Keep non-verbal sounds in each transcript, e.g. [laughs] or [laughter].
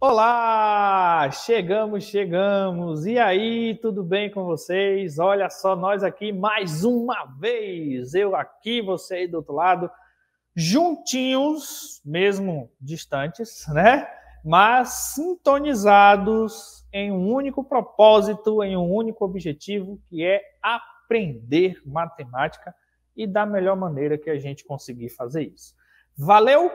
Olá! Chegamos, chegamos! E aí, tudo bem com vocês? Olha só, nós aqui mais uma vez! Eu aqui, você aí do outro lado, juntinhos, mesmo distantes, né? Mas sintonizados em um único propósito, em um único objetivo, que é aprender matemática e da melhor maneira que a gente conseguir fazer isso. Valeu!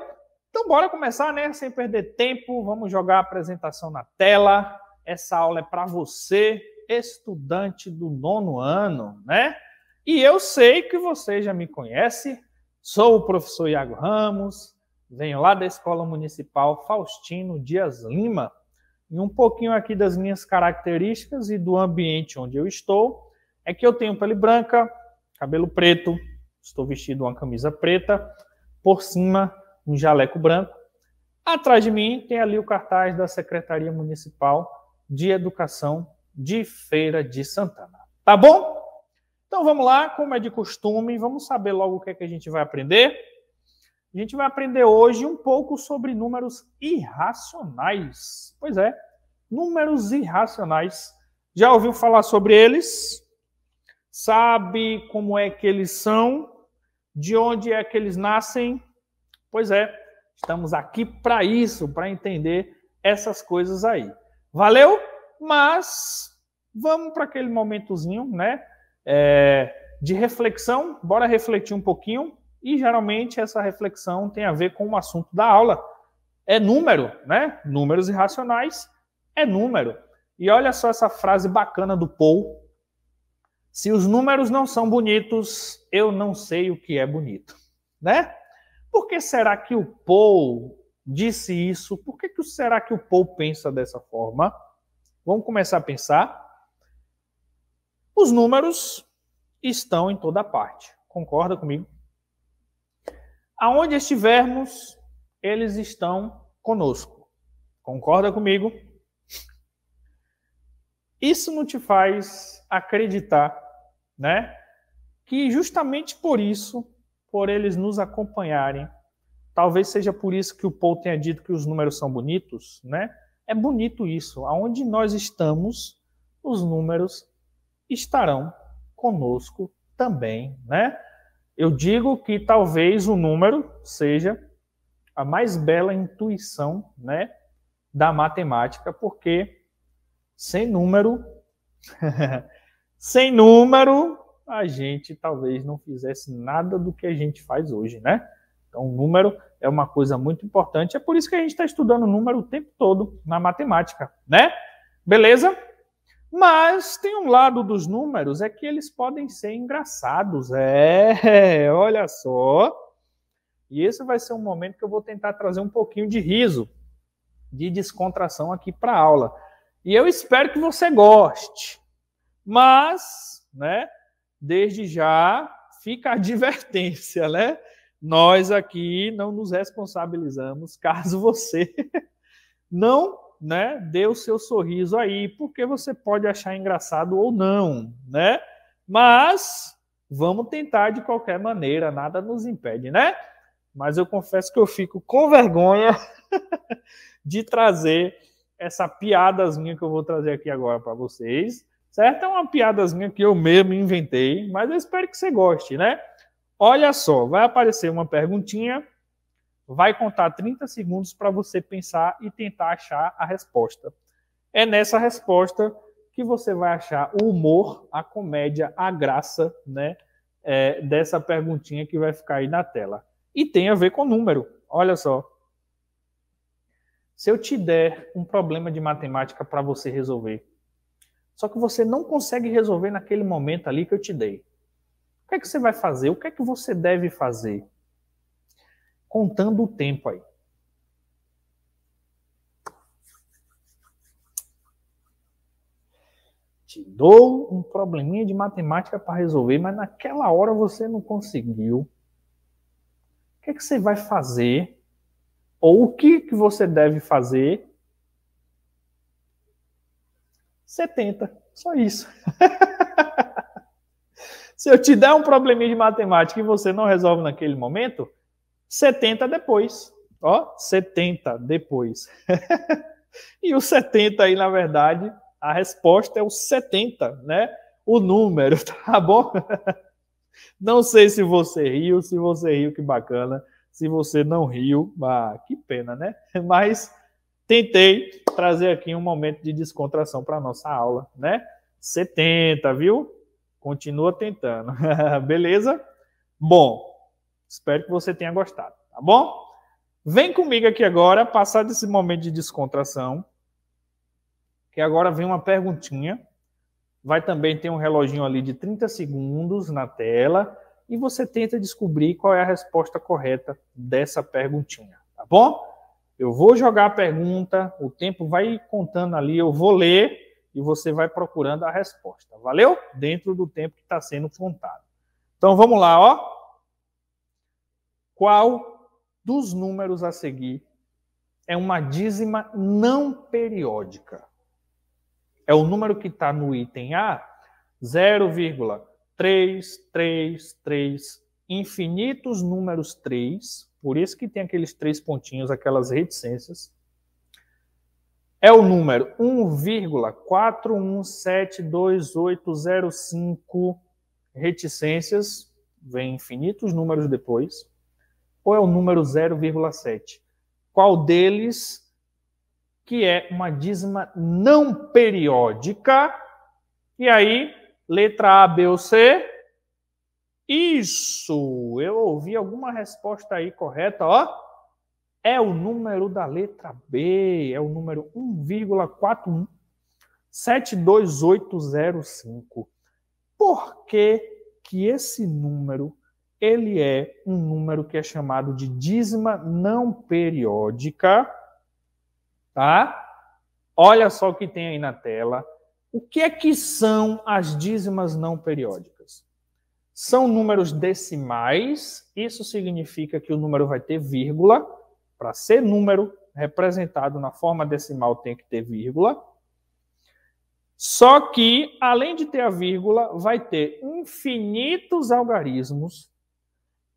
Então, bora começar, né? Sem perder tempo, vamos jogar a apresentação na tela. Essa aula é para você, estudante do nono ano, né? E eu sei que você já me conhece, sou o professor Iago Ramos, venho lá da Escola Municipal Faustino Dias Lima, e um pouquinho aqui das minhas características e do ambiente onde eu estou é que eu tenho pele branca, cabelo preto, estou vestido uma camisa preta, por cima um jaleco branco. Atrás de mim tem ali o cartaz da Secretaria Municipal de Educação de Feira de Santana. Tá bom? Então vamos lá, como é de costume, vamos saber logo o que, é que a gente vai aprender. A gente vai aprender hoje um pouco sobre números irracionais. Pois é, números irracionais. Já ouviu falar sobre eles? Sabe como é que eles são? De onde é que eles nascem? Pois é, estamos aqui para isso, para entender essas coisas aí. Valeu? Mas vamos para aquele momentozinho, né? É, de reflexão, bora refletir um pouquinho. E geralmente essa reflexão tem a ver com o assunto da aula. É número, né? Números irracionais é número. E olha só essa frase bacana do Paul. Se os números não são bonitos, eu não sei o que é bonito, né? Por que será que o Paul disse isso? Por que, que será que o Paul pensa dessa forma? Vamos começar a pensar. Os números estão em toda parte. Concorda comigo? Aonde estivermos, eles estão conosco. Concorda comigo? Isso não te faz acreditar, né? Que justamente por isso por eles nos acompanharem. Talvez seja por isso que o Paul tenha dito que os números são bonitos, né? É bonito isso. Aonde nós estamos, os números estarão conosco também, né? Eu digo que talvez o número seja a mais bela intuição, né, da matemática, porque sem número [laughs] sem número a gente talvez não fizesse nada do que a gente faz hoje, né? Então, o número é uma coisa muito importante. É por isso que a gente está estudando número o tempo todo na matemática, né? Beleza? Mas tem um lado dos números é que eles podem ser engraçados. É, [laughs] olha só. E esse vai ser um momento que eu vou tentar trazer um pouquinho de riso, de descontração aqui para a aula. E eu espero que você goste. Mas, né, desde já fica a [laughs] advertência, né? Nós aqui não nos responsabilizamos caso você [laughs] não né, dê o seu sorriso aí, porque você pode achar engraçado ou não, né? Mas vamos tentar de qualquer maneira, nada nos impede, né? Mas eu confesso que eu fico com vergonha [laughs] de trazer essa piadazinha que eu vou trazer aqui agora para vocês, certo? É uma piadazinha que eu mesmo inventei, mas eu espero que você goste, né? Olha só, vai aparecer uma perguntinha, vai contar 30 segundos para você pensar e tentar achar a resposta. É nessa resposta que você vai achar o humor, a comédia, a graça, né? É, dessa perguntinha que vai ficar aí na tela. E tem a ver com número. Olha só. Se eu te der um problema de matemática para você resolver, só que você não consegue resolver naquele momento ali que eu te dei. O que é que você vai fazer? O que é que você deve fazer? Contando o tempo aí. Te dou um probleminha de matemática para resolver, mas naquela hora você não conseguiu. O que é que você vai fazer? Ou o que, que você deve fazer 70. Só isso. [laughs] Se eu te der um probleminha de matemática e você não resolve naquele momento, 70 depois. Ó, 70 depois. [laughs] e o 70 aí, na verdade, a resposta é o 70, né? O número, [laughs] tá bom? não sei se você riu, se você riu, que bacana. Se você não riu, ah, que pena, né? Mas tentei trazer aqui um momento de descontração para nossa aula, né? 70, viu? Continua tentando. [laughs] Beleza? Bom, espero que você tenha gostado, tá bom? Vem comigo aqui agora, passar desse momento de descontração, que agora vem uma perguntinha. Vai também ter um reloginho ali de 30 segundos na tela e você tenta descobrir qual é a resposta correta dessa perguntinha, tá bom? Eu vou jogar a pergunta, o tempo vai contando ali, eu vou ler e você vai procurando a resposta. Valeu? Dentro do tempo que está sendo contado. Então vamos lá, ó. Qual dos números a seguir é uma dízima não periódica? É o número que está no item A, 0,3333 infinitos números 3, por isso que tem aqueles três pontinhos, aquelas reticências, é o número 1,4172805 reticências, vem infinitos números depois, ou é o número 0,7? Qual deles que é uma dízima não periódica? E aí, letra A, B ou C, isso! Eu ouvi alguma resposta aí correta, ó. É o número da letra B, é o número 1,41 Por que, que esse número ele é um número que é chamado de dízima não periódica, tá? Olha só o que tem aí na tela. O que é que são as dízimas não periódicas? São números decimais, isso significa que o número vai ter vírgula. Para ser número representado na forma decimal, tem que ter vírgula. Só que, além de ter a vírgula, vai ter infinitos algarismos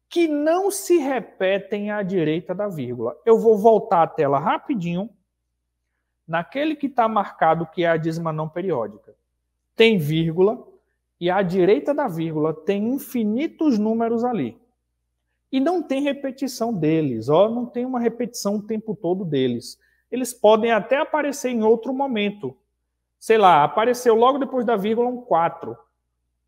que não se repetem à direita da vírgula. Eu vou voltar a tela rapidinho. Naquele que está marcado que é a dízima não periódica, tem vírgula, e à direita da vírgula tem infinitos números ali. E não tem repetição deles, ó, não tem uma repetição o tempo todo deles. Eles podem até aparecer em outro momento. Sei lá, apareceu logo depois da vírgula um 4.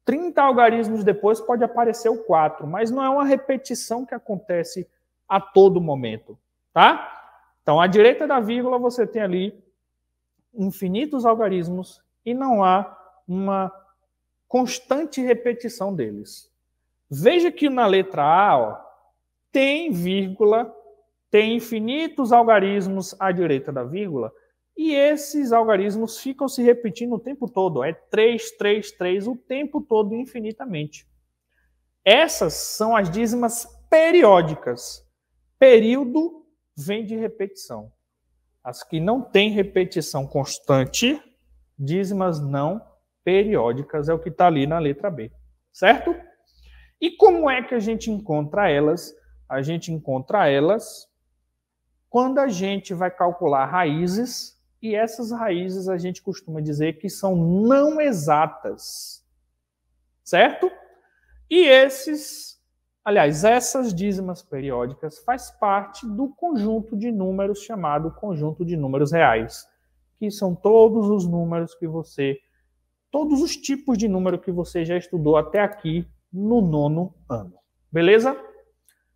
30 algarismos depois pode aparecer o 4, mas não é uma repetição que acontece a todo momento, tá? Então, à direita da vírgula você tem ali infinitos algarismos e não há uma constante repetição deles. Veja que na letra A, ó, tem vírgula, tem infinitos algarismos à direita da vírgula, e esses algarismos ficam se repetindo o tempo todo. é 3, 3, 3 o tempo todo infinitamente. Essas são as dízimas periódicas. Período vem de repetição. As que não têm repetição constante, dízimas não periódicas, é o que está ali na letra B, certo? E como é que a gente encontra elas? A gente encontra elas quando a gente vai calcular raízes, e essas raízes a gente costuma dizer que são não exatas, certo? E esses, aliás, essas dízimas periódicas faz parte do conjunto de números chamado conjunto de números reais, que são todos os números que você todos os tipos de número que você já estudou até aqui no nono ano. Beleza?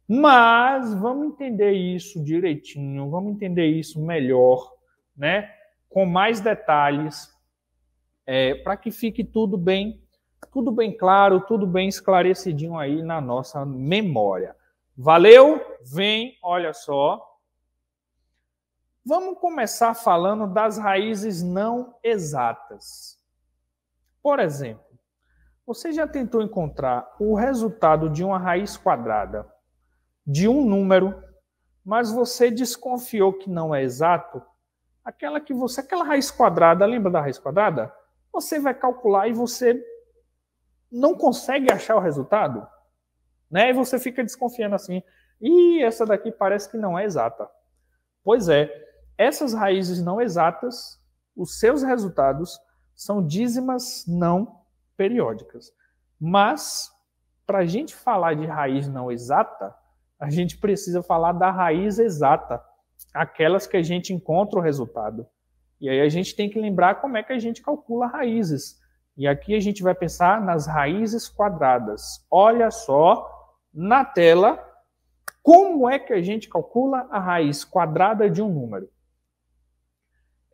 Mas vamos entender isso direitinho, vamos entender isso melhor, né? Com mais detalhes, é, para que fique tudo bem, tudo bem claro, tudo bem esclarecidinho aí na nossa memória. Valeu? Vem, olha só. Vamos começar falando das raízes não exatas. Por exemplo, você já tentou encontrar o resultado de uma raiz quadrada de um número, mas você desconfiou que não é exato? Aquela que você, aquela raiz quadrada, lembra da raiz quadrada? Você vai calcular e você não consegue achar o resultado, né? E você fica desconfiando assim, e essa daqui parece que não é exata. Pois é, essas raízes não exatas, os seus resultados são dízimas não periódicas. Mas, para a gente falar de raiz não exata, a gente precisa falar da raiz exata, aquelas que a gente encontra o resultado. E aí a gente tem que lembrar como é que a gente calcula raízes. E aqui a gente vai pensar nas raízes quadradas. Olha só na tela como é que a gente calcula a raiz quadrada de um número.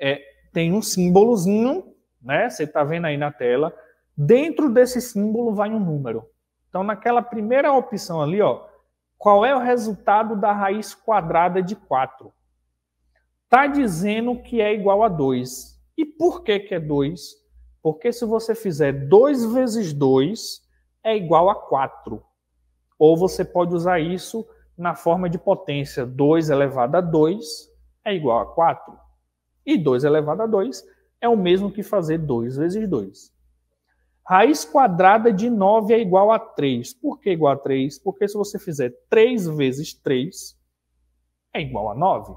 É, tem um símbolozinho né? Você está vendo aí na tela. Dentro desse símbolo vai um número. Então, naquela primeira opção ali, ó, qual é o resultado da raiz quadrada de 4? Está dizendo que é igual a 2. E por que, que é 2? Porque se você fizer 2 vezes 2, é igual a 4. Ou você pode usar isso na forma de potência. 2 elevado a 2 é igual a 4. E 2 elevado a 2 é o mesmo que fazer 2 vezes 2. Raiz quadrada de 9 é igual a 3. Por que igual a 3? Porque se você fizer 3 vezes 3, é igual a 9.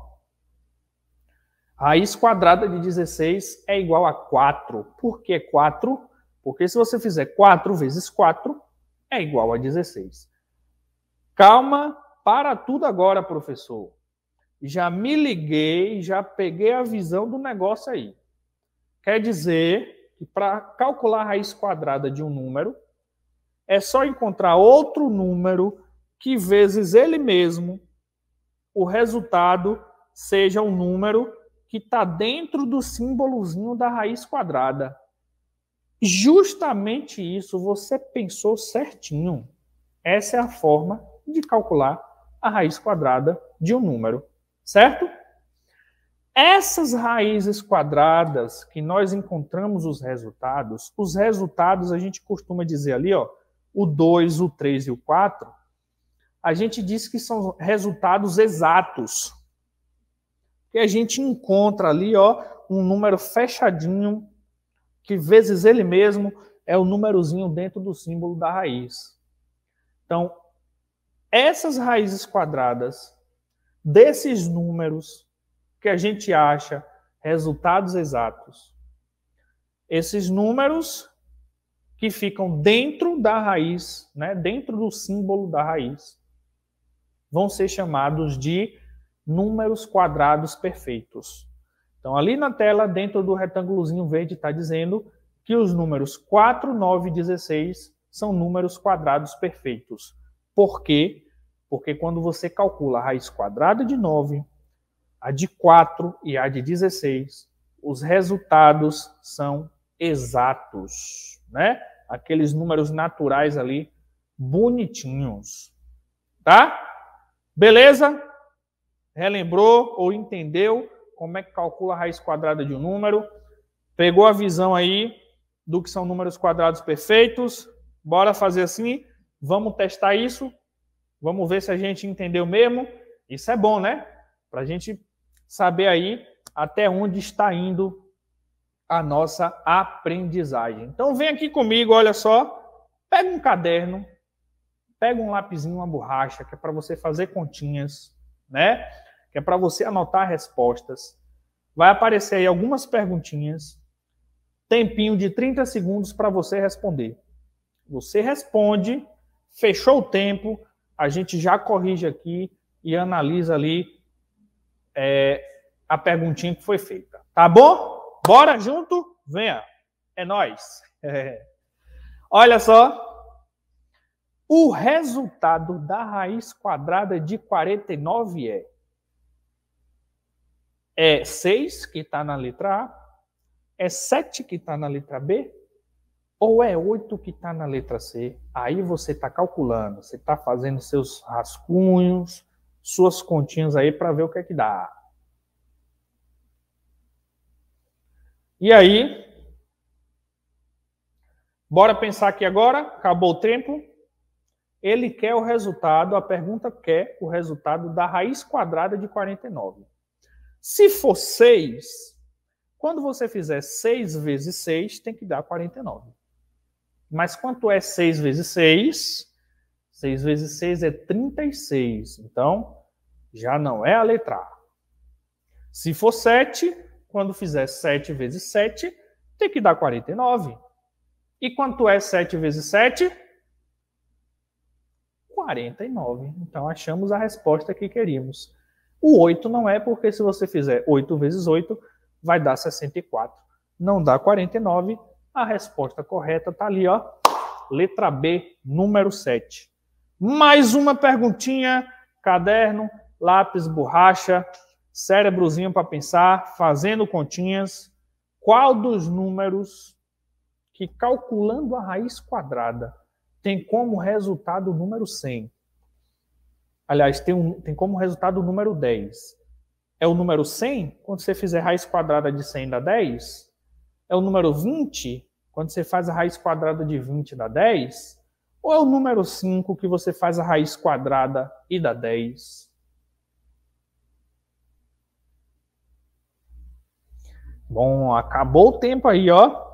Raiz quadrada de 16 é igual a 4. Por que 4? Porque se você fizer 4 vezes 4, é igual a 16. Calma, para tudo agora, professor. Já me liguei, já peguei a visão do negócio aí. Quer dizer que para calcular a raiz quadrada de um número, é só encontrar outro número que vezes ele mesmo, o resultado seja um número que está dentro do símbolozinho da raiz quadrada. Justamente isso, você pensou certinho. Essa é a forma de calcular a raiz quadrada de um número, certo? Essas raízes quadradas que nós encontramos os resultados, os resultados a gente costuma dizer ali, ó, o 2, o 3 e o 4, a gente diz que são resultados exatos. Que a gente encontra ali, ó, um número fechadinho, que vezes ele mesmo é o númerozinho dentro do símbolo da raiz. Então, essas raízes quadradas desses números que a gente acha resultados exatos. Esses números que ficam dentro da raiz, né, dentro do símbolo da raiz, vão ser chamados de números quadrados perfeitos. Então, ali na tela, dentro do retângulozinho verde, está dizendo que os números 4, 9 e 16 são números quadrados perfeitos. Por quê? Porque quando você calcula a raiz quadrada de 9 a de 4 e a de 16, os resultados são exatos, né? Aqueles números naturais ali, bonitinhos, tá? Beleza? Relembrou ou entendeu como é que calcula a raiz quadrada de um número? Pegou a visão aí do que são números quadrados perfeitos? Bora fazer assim? Vamos testar isso? Vamos ver se a gente entendeu mesmo? Isso é bom, né? Para a gente saber aí até onde está indo a nossa aprendizagem. Então vem aqui comigo, olha só, pega um caderno, pega um lapisinho, uma borracha, que é para você fazer continhas, né? Que é para você anotar respostas. Vai aparecer aí algumas perguntinhas, tempinho de 30 segundos para você responder. Você responde, fechou o tempo, a gente já corrige aqui e analisa ali é, a perguntinha que foi feita. Tá bom? Bora junto? Venha. É nós. [laughs] Olha só. O resultado da raiz quadrada de 49 é é 6 que está na letra A, é 7 que está na letra B, ou é 8 que está na letra C? Aí você está calculando, você está fazendo seus rascunhos, suas continhas aí para ver o que é que dá. E aí, bora pensar aqui agora, acabou o tempo. Ele quer o resultado, a pergunta quer o resultado da raiz quadrada de 49. Se for 6, quando você fizer 6 vezes 6, tem que dar 49. Mas quanto é 6 vezes 6? 6 vezes 6 é 36. Então, já não é a letra A. Se for 7, quando fizer 7 vezes 7, tem que dar 49. E quanto é 7 vezes 7? 49. Então, achamos a resposta que queríamos. O 8 não é, porque se você fizer 8 vezes 8, vai dar 64. Não dá 49. A resposta correta está ali, ó. Letra B, número 7. Mais uma perguntinha, caderno, lápis, borracha, cérebrozinho para pensar, fazendo continhas. Qual dos números que, calculando a raiz quadrada, tem como resultado o número 100? Aliás, tem, um, tem como resultado o número 10. É o número 100 quando você fizer raiz quadrada de 100 dá 10? É o número 20 quando você faz a raiz quadrada de 20 dá 10? Ou é o número 5 que você faz a raiz quadrada e dá 10? Bom, acabou o tempo aí, ó.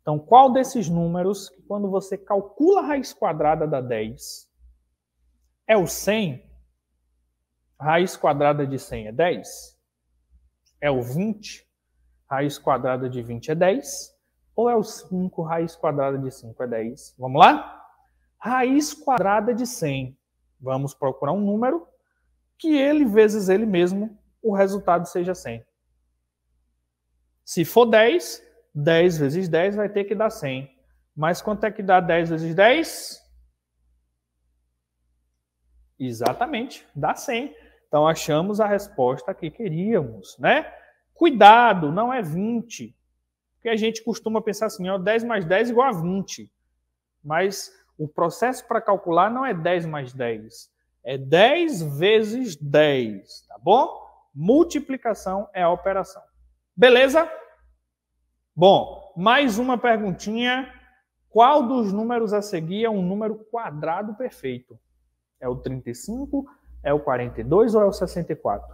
Então, qual desses números, quando você calcula a raiz quadrada da 10, é o 100? Raiz quadrada de 100 é 10? É o 20? Raiz quadrada de 20 é 10? Ou é o 5? Raiz quadrada de 5 é 10? Vamos lá? Raiz quadrada de 100. Vamos procurar um número que ele vezes ele mesmo, o resultado seja 100. Se for 10, 10 vezes 10 vai ter que dar 100. Mas quanto é que dá 10 vezes 10? Exatamente, dá 100. Então achamos a resposta que queríamos, né? Cuidado, não é 20. Porque a gente costuma pensar assim, ó, 10 mais 10 igual a 20. Mas o processo para calcular não é 10 mais 10, é 10 vezes 10, tá bom? Multiplicação é a operação. Beleza? Bom, mais uma perguntinha. Qual dos números a seguir é um número quadrado perfeito? É o 35, é o 42 ou é o 64?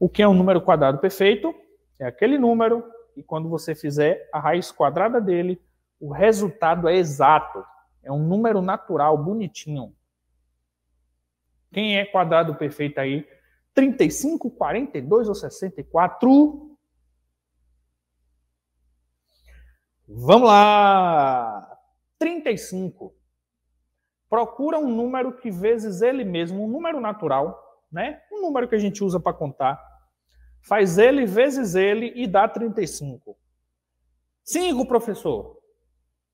O que é um número quadrado perfeito? É aquele número e quando você fizer a raiz quadrada dele, o resultado é exato. É um número natural, bonitinho. Quem é quadrado perfeito aí? 35, 42 ou 64? Vamos lá! 35. Procura um número que vezes ele mesmo, um número natural, né? Um número que a gente usa para contar. Faz ele vezes ele e dá 35. 5, professor.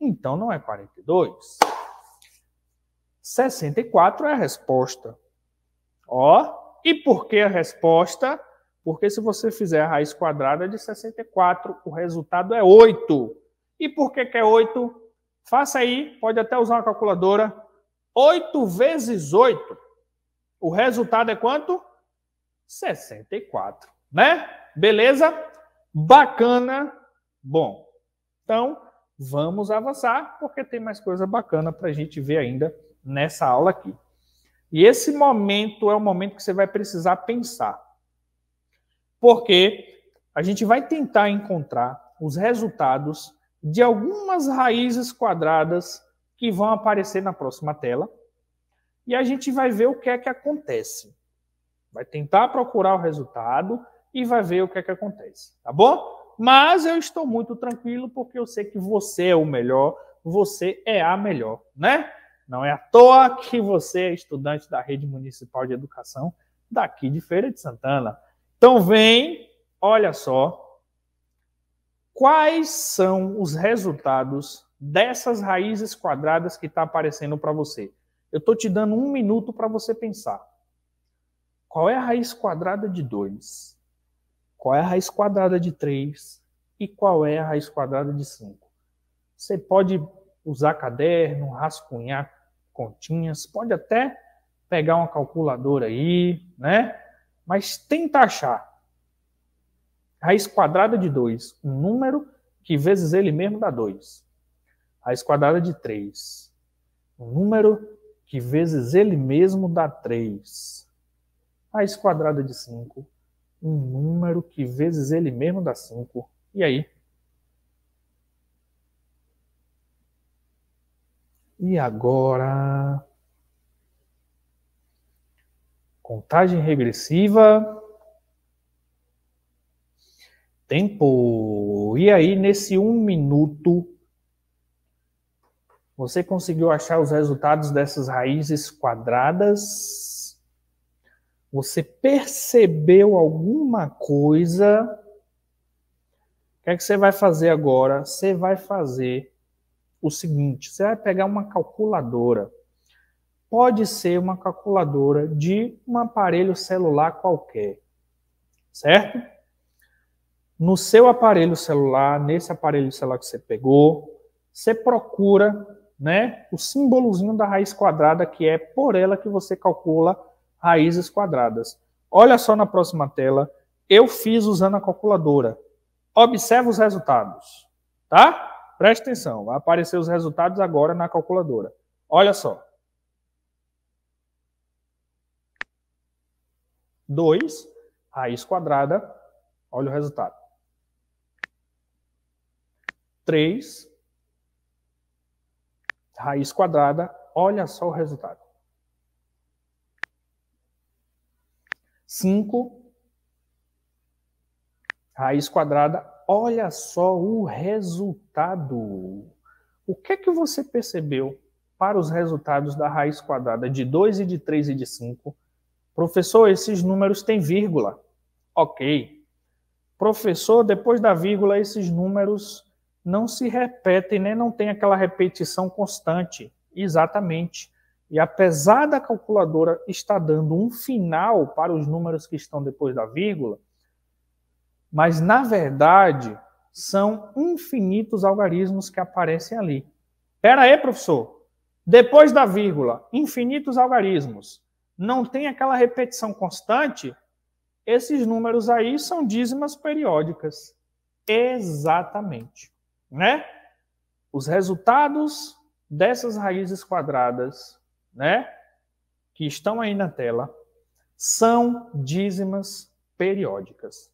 Então não é 42. 64 é a resposta. Ó, e por que a resposta? Porque se você fizer a raiz quadrada de 64, o resultado é 8. E por que, que é 8? Faça aí, pode até usar uma calculadora. 8 vezes 8. O resultado é quanto? 64, né? Beleza? Bacana. Bom, então vamos avançar, porque tem mais coisa bacana para a gente ver ainda nessa aula aqui. E esse momento é o momento que você vai precisar pensar. Porque a gente vai tentar encontrar os resultados de algumas raízes quadradas que vão aparecer na próxima tela. E a gente vai ver o que é que acontece. Vai tentar procurar o resultado e vai ver o que é que acontece, tá bom? Mas eu estou muito tranquilo porque eu sei que você é o melhor, você é a melhor, né? Não é à toa que você é estudante da Rede Municipal de Educação daqui de Feira de Santana. Então vem, olha só, quais são os resultados dessas raízes quadradas que está aparecendo para você. Eu estou te dando um minuto para você pensar. Qual é a raiz quadrada de 2? qual é a raiz quadrada de 3 e qual é a raiz quadrada de 5. Você pode usar caderno, rascunhar continhas, pode até pegar uma calculadora aí, né? Mas tenta achar. Raiz quadrada de 2, um número que vezes ele mesmo dá 2. Raiz quadrada de 3, um número que vezes ele mesmo dá 3. Raiz quadrada de 5, um número que vezes ele mesmo dá 5. E aí? E agora? Contagem regressiva. Tempo. E aí, nesse um minuto, você conseguiu achar os resultados dessas raízes quadradas? Você percebeu alguma coisa? O que é que você vai fazer agora? Você vai fazer o seguinte: você vai pegar uma calculadora. Pode ser uma calculadora de um aparelho celular qualquer, certo? No seu aparelho celular, nesse aparelho celular que você pegou, você procura né, o símbolozinho da raiz quadrada, que é por ela que você calcula raízes quadradas. Olha só na próxima tela. Eu fiz usando a calculadora. Observe os resultados. Tá? Preste atenção. Vai aparecer os resultados agora na calculadora. Olha só. 2, raiz quadrada. Olha o resultado. 3, raiz quadrada. Olha só o resultado. 5 raiz quadrada. Olha só o resultado. O que é que você percebeu para os resultados da raiz quadrada de 2 e de 3 e de 5? Professor, esses números têm vírgula. OK. Professor, depois da vírgula, esses números não se repetem, né? não tem aquela repetição constante. Exatamente. E apesar da calculadora estar dando um final para os números que estão depois da vírgula, mas na verdade são infinitos algarismos que aparecem ali. Pera aí, professor. Depois da vírgula, infinitos algarismos. Não tem aquela repetição constante? Esses números aí são dízimas periódicas. Exatamente, né? Os resultados dessas raízes quadradas né, que estão aí na tela, são dízimas periódicas.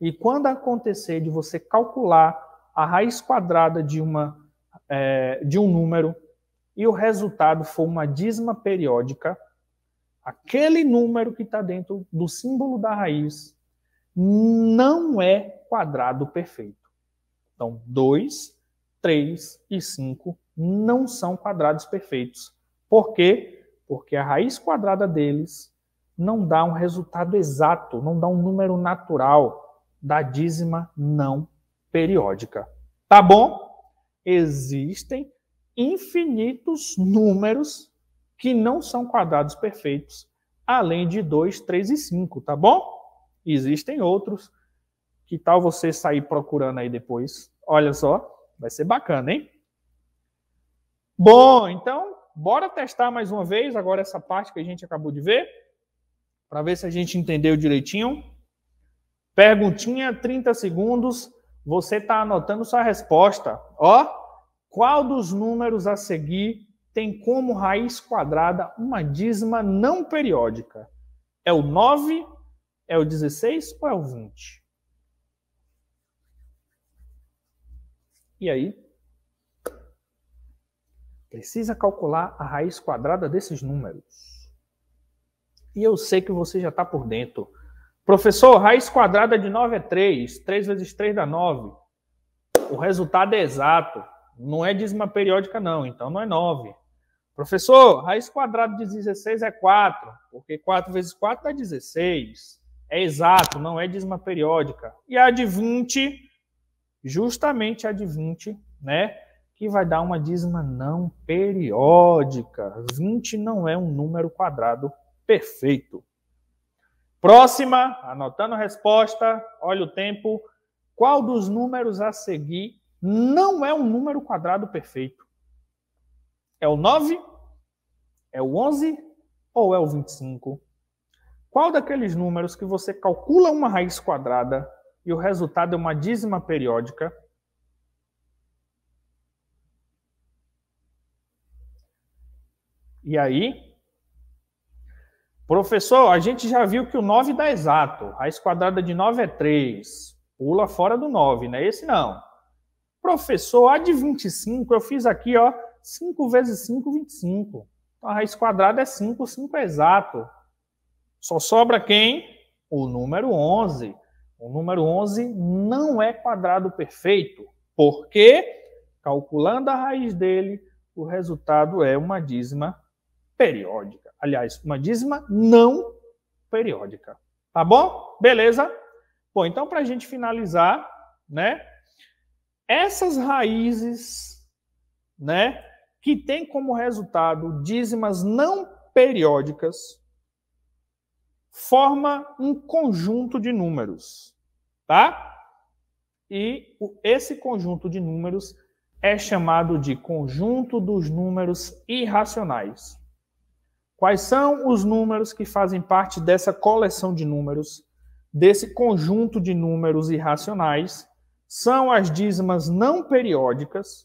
E quando acontecer de você calcular a raiz quadrada de, uma, é, de um número e o resultado for uma dízima periódica, aquele número que está dentro do símbolo da raiz não é quadrado perfeito. Então, 2, 3 e 5 não são quadrados perfeitos. Por quê? Porque a raiz quadrada deles não dá um resultado exato, não dá um número natural da dízima não periódica. Tá bom? Existem infinitos números que não são quadrados perfeitos, além de 2, 3 e 5, tá bom? Existem outros. Que tal você sair procurando aí depois? Olha só, vai ser bacana, hein? Bom, então bora testar mais uma vez agora essa parte que a gente acabou de ver, para ver se a gente entendeu direitinho. Perguntinha, 30 segundos. Você está anotando sua resposta. Ó, qual dos números a seguir tem como raiz quadrada uma dízima não periódica? É o 9, é o 16 ou é o 20? E aí? Precisa calcular a raiz quadrada desses números. E eu sei que você já está por dentro. Professor, raiz quadrada de 9 é 3. 3 vezes 3 dá 9. O resultado é exato. Não é dízima periódica, não. Então não é 9. Professor, raiz quadrada de 16 é 4. Porque 4 vezes 4 dá 16. É exato, não é dízima periódica. E a de 20, justamente a de 20, né? que vai dar uma dízima não periódica. 20 não é um número quadrado perfeito. Próxima, anotando a resposta, olha o tempo. Qual dos números a seguir não é um número quadrado perfeito? É o 9? É o 11? Ou é o 25? Qual daqueles números que você calcula uma raiz quadrada e o resultado é uma dízima periódica E aí, professor, a gente já viu que o 9 dá exato. raiz quadrada de 9 é 3. Pula fora do 9, não é esse não. Professor, a de 25, eu fiz aqui, ó, 5 vezes 5, 25. Então, a raiz quadrada é 5, 5 é exato. Só sobra quem? O número 11. O número 11 não é quadrado perfeito, porque, calculando a raiz dele, o resultado é uma dízima periódica. Aliás, uma dízima não periódica. Tá bom? Beleza? Bom, então, para a gente finalizar, né? Essas raízes, né? Que tem como resultado dízimas não periódicas, forma um conjunto de números, tá? E esse conjunto de números é chamado de conjunto dos números irracionais. Quais são os números que fazem parte dessa coleção de números, desse conjunto de números irracionais? São as dízimas não periódicas.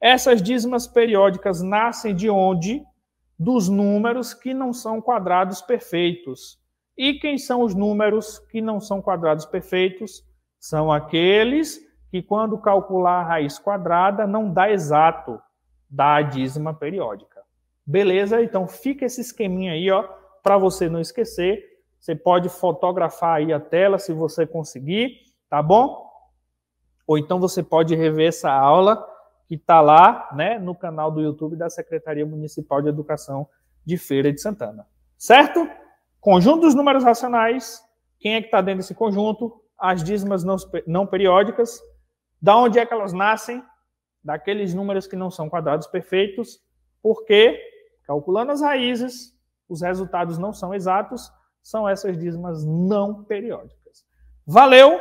Essas dízimas periódicas nascem de onde? Dos números que não são quadrados perfeitos. E quem são os números que não são quadrados perfeitos? São aqueles que, quando calcular a raiz quadrada, não dá exato, dá a dízima periódica. Beleza? Então fica esse esqueminha aí, ó, para você não esquecer. Você pode fotografar aí a tela se você conseguir, tá bom? Ou então você pode rever essa aula que tá lá, né, no canal do YouTube da Secretaria Municipal de Educação de Feira de Santana. Certo? Conjunto dos números racionais. Quem é que está dentro desse conjunto? As dízimas não, não periódicas. Da onde é que elas nascem? Daqueles números que não são quadrados perfeitos. Por quê? Calculando as raízes, os resultados não são exatos, são essas dízimas não periódicas. Valeu!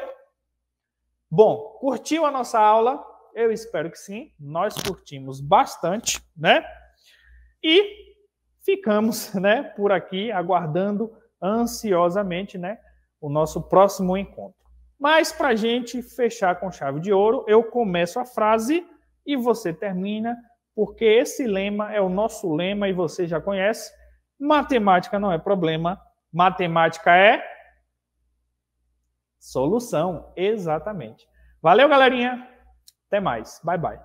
Bom, curtiu a nossa aula? Eu espero que sim. Nós curtimos bastante, né? E ficamos, né, por aqui aguardando ansiosamente, né, o nosso próximo encontro. Mas para gente fechar com chave de ouro, eu começo a frase e você termina porque esse lema é o nosso lema e você já conhece. Matemática não é problema, matemática é solução, exatamente. Valeu, galerinha. Até mais. Bye bye.